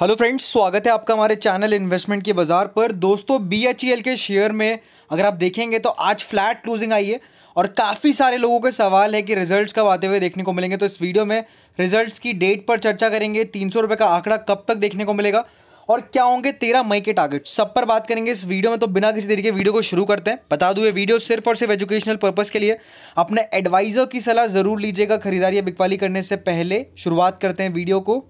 hello friends स्वागत है आपका हमारे चैनल इन्वेस्टमेंट के बाजार पर दोस्तों बी e के शेयर में अगर आप देखेंगे तो आज फ्लैट क्लोजिंग आई है और काफ़ी सारे लोगों के सवाल है कि रिजल्ट्स कब आते हुए देखने को मिलेंगे तो इस वीडियो में रिजल्ट्स की डेट पर चर्चा करेंगे तीन सौ का आंकड़ा कब तक देखने को मिलेगा और क्या होंगे तेरह मई के टारगेट सब पर बात करेंगे इस वीडियो में तो बिना किसी तरीके वीडियो को शुरू करते हैं बता दूँ ये वीडियो सिर्फ और सिर्फ एजुकेशनल पर्पज़ के लिए अपने एडवाइज़र की सलाह ज़रूर लीजिएगा खरीदारी या बिकवाली करने से पहले शुरुआत करते हैं वीडियो को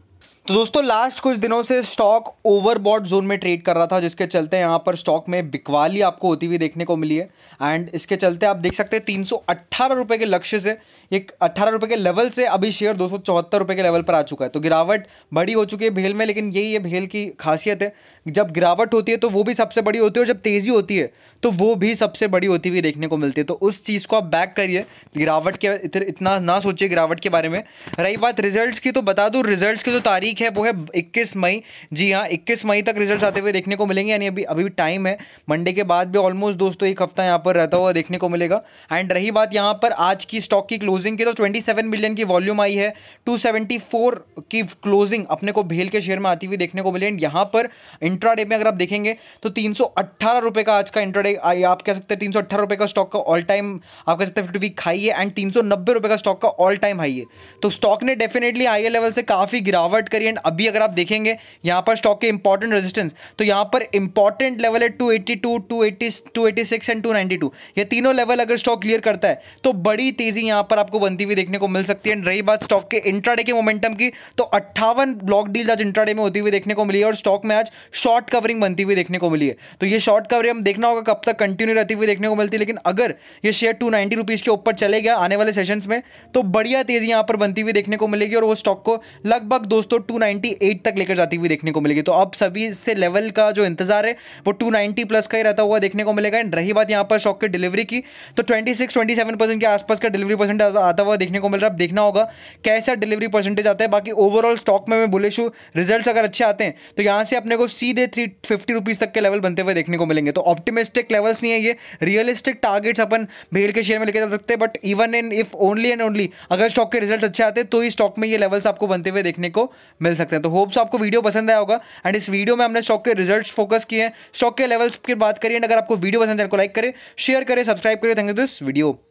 तो दोस्तों लास्ट कुछ दिनों से स्टॉक ओवरबॉट जोन में ट्रेड कर रहा था जिसके चलते यहाँ पर स्टॉक में बिकवाली आपको होती हुई देखने को मिली है एंड इसके चलते आप देख सकते हैं तीन रुपए के लक्ष्य से एक अट्ठारह रुपए के लेवल से अभी शेयर दो रुपए के लेवल पर आ चुका है तो गिरावट बड़ी हो चुकी है भेल में लेकिन यही है भेल की खासियत है जब गिरावट होती है तो वो भी सबसे बड़ी होती है और जब तेज़ी होती है तो वो भी सबसे बड़ी होती हुई देखने को मिलती है तो उस चीज़ को आप बैक करिए गिरावट के इतना ना सोचिए गिरावट के बारे में रही बात रिजल्ट की तो बता दूँ रिजल्ट की जो तारीख तारीख है वो है इक्कीस मई जी हाँ इक्कीस मई तक रिजल्ट आते हुए देखने को मिलेंगे यानी अभी अभी भी टाइम है मंडे के बाद भी ऑलमोस्ट दोस्तों एक हफ्ता यहाँ पर रहता हुआ देखने को मिलेगा एंड रही बात यहाँ पर आज की स्टॉक की क्लोजिंग की तो ट्वेंटी मिलियन की वॉल्यूम आई है टू की क्लोजिंग अपने को भेल के शेयर में आती हुई देखने को मिली एंड यहाँ पर इंट्रा में अगर आप देखेंगे तो तीन रुपए का आज का इंट्राडे आप कह सकते हैं तीन रुपए का स्टॉक का ऑल टाइम आप कह सकते हैं फिफ्टी वीक हाई है एंड तीन रुपए का स्टॉक का ऑल टाइम हाई है तो स्टॉक ने डेफिनेटली हाई लेवल से काफ़ी गिरावट करी वेरिएंट अभी अगर आप देखेंगे यहाँ पर स्टॉक के इंपॉर्टेंट रेजिस्टेंस तो यहाँ पर इंपॉर्टेंट लेवल है 282, 280, 286 एंड 292 ये तीनों लेवल अगर स्टॉक क्लियर करता है तो बड़ी तेजी यहाँ पर आपको बनती हुई देखने को मिल सकती है एंड रही बात स्टॉक के इंट्राडे के मोमेंटम की तो अट्ठावन ब्लॉक डील आज इंट्राडे में होती हुई देखने को मिली है और स्टॉक में आज शॉर्ट कवरिंग बनती हुई देखने को मिली है तो ये शॉर्ट कवरिंग हम देखना होगा कब तक कंटिन्यू रहती हुई देखने को मिलती है लेकिन अगर ये शेयर टू नाइनटी के ऊपर चले गया आने वाले सेशन में तो बढ़िया तेजी यहाँ पर बनती हुई देखने को मिलेगी और वो स्टॉक को लगभग दोस्तों 298 तक लेकर जाती हुई देखने को मिलेगी तो अब सभी से लेवल का जो इंतजार है वो 290 प्लस का ही रहता हुआ देखने को मिलेगा एंड रही बात यहाँ पर शॉक की डिलीवरी की तो 26 27 परसेंट के आसपास का डिलीवरी परसेंट आता हुआ देखने को मिल रहा है अब देखना होगा कैसा डिलीवरी परसेंटेज आता है बाकी ओवरऑल स्टॉक में मैं बुलिश हूँ रिजल्ट अगर अच्छे आते हैं तो यहाँ से अपने को सीधे थ्री फिफ्टी रुपीज़ तक के लेवल बनते हुए देखने को मिलेंगे तो ऑप्टिमिस्टिक लेवल्स नहीं है ये रियलिस्टिक टारगेट्स अपन भेड़ के शेयर में लेके जा सकते हैं but even and if only and only अगर स्टॉक के रिजल्ट अच्छे आते हैं तो ही स्टॉक में ये लेवल्स आपको बनते हुए देखने को मिल सकते हैं तो होप्स आपको वीडियो पसंद आया होगा एंड इस वीडियो में हमने स्टॉक के रिजल्ट फोकस किए हैं स्टॉक के लेवल्स की बात करिए अगर आपको वीडियो पसंद है को लाइक करें शेयर करें सब्सक्राइब करें थैंक यू दिस वीडियो